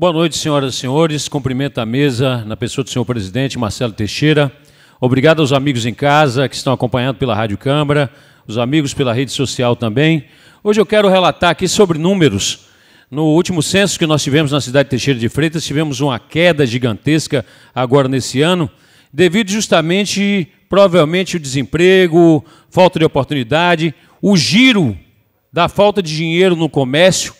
Boa noite, senhoras e senhores. Cumprimento a mesa na pessoa do senhor presidente Marcelo Teixeira. Obrigado aos amigos em casa que estão acompanhando pela Rádio Câmara, os amigos pela rede social também. Hoje eu quero relatar aqui sobre números. No último censo que nós tivemos na cidade de Teixeira de Freitas, tivemos uma queda gigantesca agora nesse ano, devido justamente, provavelmente, o desemprego, falta de oportunidade, o giro da falta de dinheiro no comércio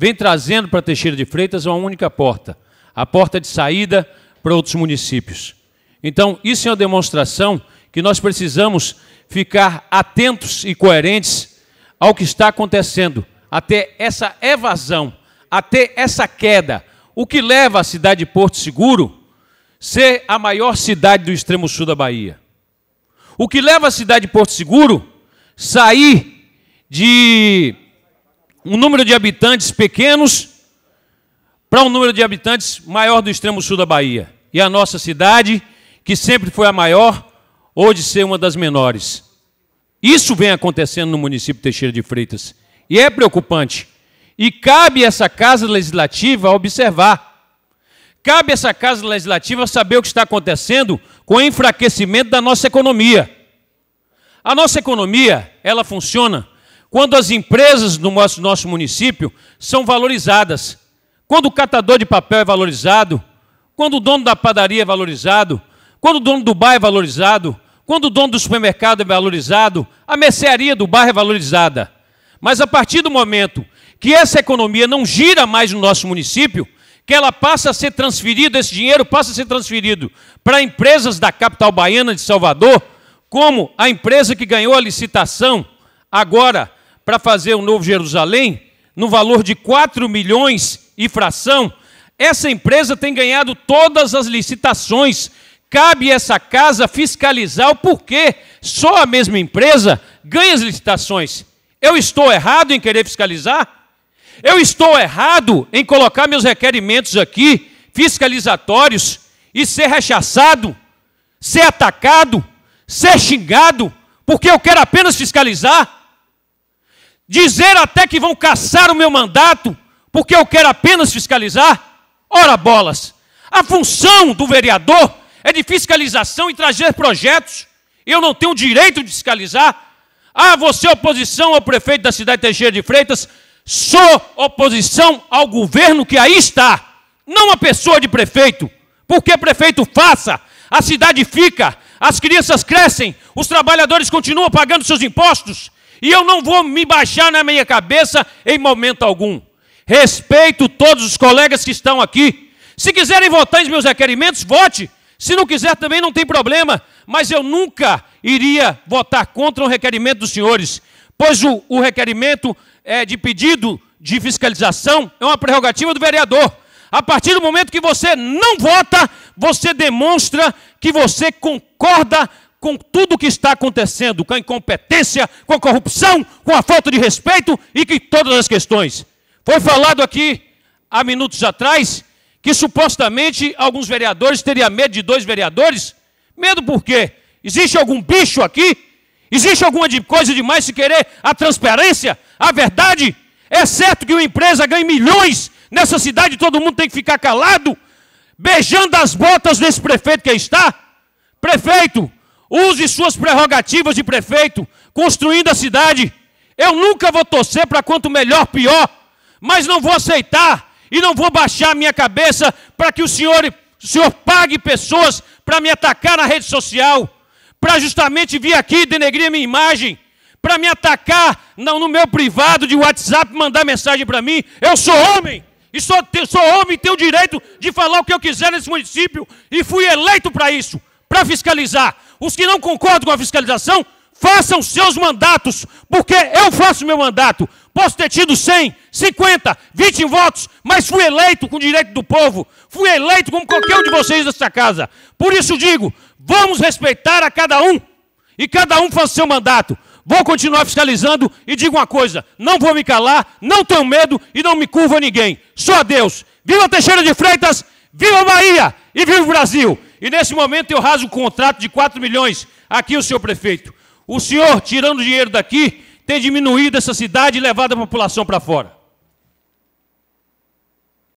vem trazendo para Teixeira de Freitas uma única porta, a porta de saída para outros municípios. Então, isso é uma demonstração que nós precisamos ficar atentos e coerentes ao que está acontecendo, até essa evasão, até essa queda, o que leva a cidade de Porto Seguro ser a maior cidade do extremo sul da Bahia. O que leva a cidade de Porto Seguro sair de um número de habitantes pequenos para um número de habitantes maior do extremo sul da Bahia. E a nossa cidade, que sempre foi a maior, hoje ser uma das menores. Isso vem acontecendo no município Teixeira de Freitas. E é preocupante. E cabe essa casa legislativa observar. Cabe essa casa legislativa saber o que está acontecendo com o enfraquecimento da nossa economia. A nossa economia, ela funciona quando as empresas do nosso, nosso município são valorizadas, quando o catador de papel é valorizado, quando o dono da padaria é valorizado, quando o dono do bar é valorizado, quando o dono do supermercado é valorizado, a mercearia do bar é valorizada. Mas a partir do momento que essa economia não gira mais no nosso município, que ela passa a ser transferida, esse dinheiro passa a ser transferido para empresas da capital baiana de Salvador, como a empresa que ganhou a licitação agora para fazer o Novo Jerusalém, no valor de 4 milhões e fração, essa empresa tem ganhado todas as licitações. Cabe essa casa fiscalizar o porquê só a mesma empresa ganha as licitações. Eu estou errado em querer fiscalizar? Eu estou errado em colocar meus requerimentos aqui, fiscalizatórios, e ser rechaçado, ser atacado, ser xingado, porque eu quero apenas fiscalizar? dizer até que vão caçar o meu mandato, porque eu quero apenas fiscalizar? Ora bolas! A função do vereador é de fiscalização e trazer projetos. Eu não tenho o direito de fiscalizar. Ah, você é oposição ao prefeito da cidade de Teixeira de Freitas? Sou oposição ao governo que aí está, não a pessoa de prefeito. Porque prefeito faça, a cidade fica, as crianças crescem, os trabalhadores continuam pagando seus impostos e eu não vou me baixar na minha cabeça em momento algum. Respeito todos os colegas que estão aqui. Se quiserem votar em meus requerimentos, vote. Se não quiser também não tem problema, mas eu nunca iria votar contra um requerimento dos senhores, pois o, o requerimento é, de pedido de fiscalização é uma prerrogativa do vereador. A partir do momento que você não vota, você demonstra que você concorda com tudo o que está acontecendo, com a incompetência, com a corrupção, com a falta de respeito e com todas as questões. Foi falado aqui há minutos atrás que supostamente alguns vereadores teriam medo de dois vereadores. Medo por quê? Existe algum bicho aqui? Existe alguma de coisa demais se querer a transparência, a verdade? É certo que uma empresa ganha milhões nessa cidade, todo mundo tem que ficar calado, beijando as botas desse prefeito que está? Prefeito, Use suas prerrogativas de prefeito, construindo a cidade. Eu nunca vou torcer para quanto melhor, pior, mas não vou aceitar e não vou baixar a minha cabeça para que o senhor, o senhor pague pessoas para me atacar na rede social, para justamente vir aqui denegrir a minha imagem, para me atacar no, no meu privado de WhatsApp, mandar mensagem para mim. Eu sou homem. E sou, sou homem e tenho o direito de falar o que eu quiser nesse município. E fui eleito para isso, para fiscalizar. Os que não concordam com a fiscalização, façam seus mandatos, porque eu faço meu mandato. Posso ter tido 100, 50, 20 votos, mas fui eleito com o direito do povo. Fui eleito como qualquer um de vocês desta casa. Por isso digo, vamos respeitar a cada um. E cada um faz seu mandato. Vou continuar fiscalizando e digo uma coisa: não vou me calar, não tenho medo e não me curvo a ninguém. Só a Deus. Viva Teixeira de Freitas, viva Bahia e viva o Brasil! E nesse momento eu raso um contrato de 4 milhões. Aqui o senhor prefeito. O senhor, tirando dinheiro daqui, tem diminuído essa cidade e levado a população para fora.